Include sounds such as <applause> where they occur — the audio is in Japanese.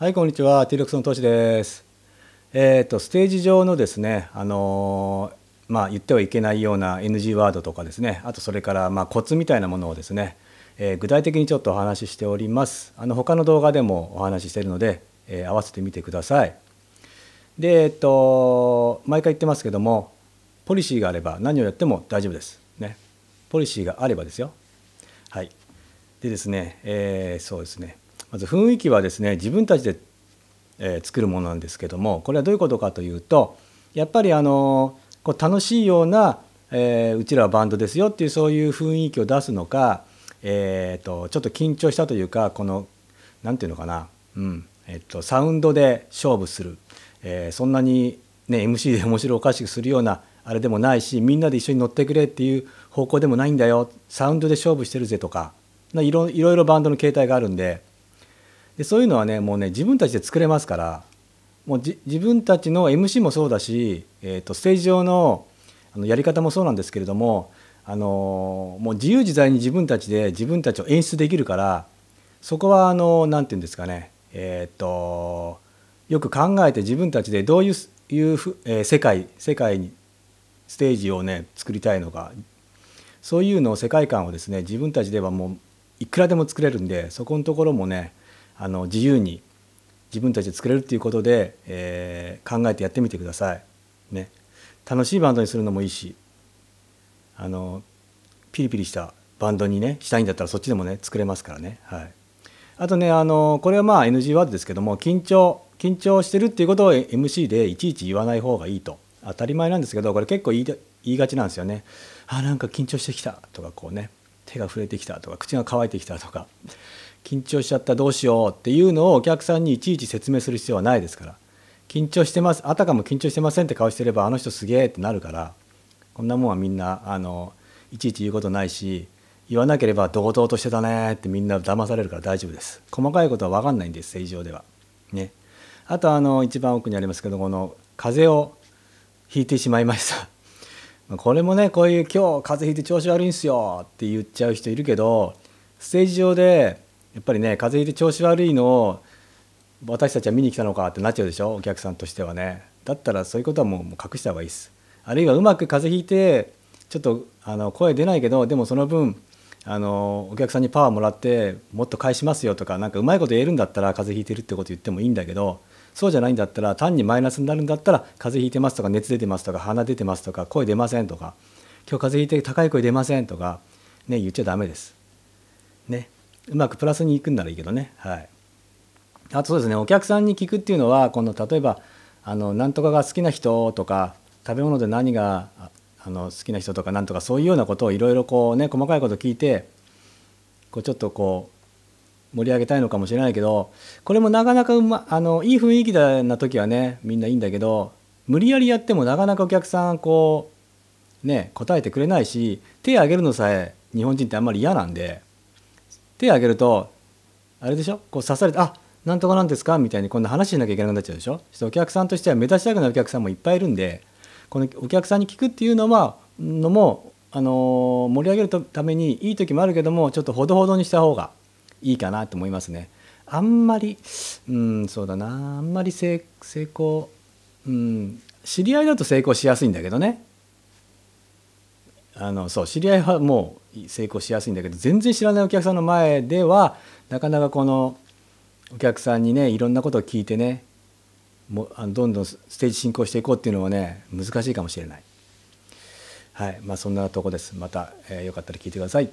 はい、こんにちは。ク6の投資です。えっ、ー、と、ステージ上のですね、あのー、まあ、言ってはいけないような NG ワードとかですね、あとそれから、まあ、コツみたいなものをですね、えー、具体的にちょっとお話ししております。あの、他の動画でもお話ししているので、え合わせてみてください。で、えっ、と、毎回言ってますけども、ポリシーがあれば何をやっても大丈夫です。ね。ポリシーがあればですよ。はい。でですね、えそうですね。まず雰囲気はですね自分たちで、え作るものなんですけどもこれはどういうことかというとやっぱりあのこう楽しいような、えー、うちらはバンドですよっていうそういう雰囲気を出すのか、えーと、ちょっと緊張したというかこの何て言うのかな、うんえーと、サウンドで勝負する、えー、そんなに、ね、MC で面白おかしくするようなあれでもないしみんなで一緒に乗ってくれっていう方向でもないんだよサウンドで勝負してるぜとかいろいろバンドの形態があるんででそういうのはねもうね自分たちで作れますからもう自分たちの MC もそうだし、えーと、ステージ上のあのやり方もそうなんですけれども、あのもう自由自在に自分たちで自分たちを演出できるからそこは何て言うんですかねえっ、ー、とよく考えて自分たちでどういういうふ、えー、世界世界にステージをね作りたいのかそういうのを世界観をですね自分たちではもういくらでも作れるんでそこのところもねあの自由に自分たちで作れるっていうことで、えー、考えてやってみてください。ね、楽しいバンドにするのもいいしあのピリピリしたバンドにねしたいんだったらそっちでもね作れますからね。はい、あとねあのこれはまあ NG ワードですけども緊張緊張してるっていうことを MC でいちいち言わない方がいいと当たり前なんですけどこれ結構言い言いがちなんですよね。あなんか緊張してきたとかこうね手が震えてきたとか口が乾いてきたとか緊張しちゃったどうしようっていうのをお客さんにいちいち説明する必要はないですから緊張してますあたかも緊張してませんって顔してればあの人すげえってなるからこんなもんはみんなあのいちいち言うことないし言わなければ堂々としてたねってみんな騙されるから大丈夫です細かいことは分かんないんです正常ではねあとあの一番奥にありますけどこの風邪をひいてしまいました <laughs> これもねこういう今日風邪ひいて調子悪いんすよって言っちゃう人いるけどステージ上でやっぱりね風邪ひいて調子悪いのを私たちは見に来たのかってなっちゃうでしょお客さんとしてはねだったらそういうことはもう隠した方がいいですあるいはうまく風邪ひいてちょっとあの声出ないけどでもその分あのお客さんにパワーもらってもっと返しますよとか何かうまいこと言えるんだったら風邪ひいてるってこと言ってもいいんだけどそうじゃないんだったら単にマイナスになるんだったら風邪ひいてますとか熱出てますとか鼻出てますとか声出ませんとか今日風邪ひいて高い声出ませんとかね言っちゃダメです。ね。うまくプラスにいくんならいいけどねはいあとそうですねお客さんに聞くっていうのはこの例えばあの何とかが好きな人とか食べ物で何があの好きな人とか何とかそういうようなことをいろいろこうね細かいこと聞いてこうちょっとこう盛り上げたいのかもしれないけどこれもなかなかう、ま、あのいい雰囲気だな時はねみんないいんだけど無理やりやってもなかなかお客さんこうね答えてくれないし手を挙げるのさえ日本人ってあんまり嫌なんで手挙げるとあれでしょこう刺されて「あなんとかなんですか?」みたいにこんな話しなきゃいけなくなっちゃうでしょしお客さんとしては目立ちたくないお客さんもいっぱいいるんでこのお客さんに聞くっていうのはのも、あのー、盛り上げるためにいい時もあるけどもちょっとほどほどにした方がいいかなと思いますね。あんまりうんそうだなあんまり成功うん知り合いだと成功しやすいんだけどねあのそう知り合いはもう成功しやすいんだけど全然知らないお客さんの前ではなかなかこのお客さんにねいろんなことを聞いてねもあのどんどんステージ進行していこうっていうのはね難しいかもしれない。はいまあ、そんなとこです。また、えー、よかったら聞いてください。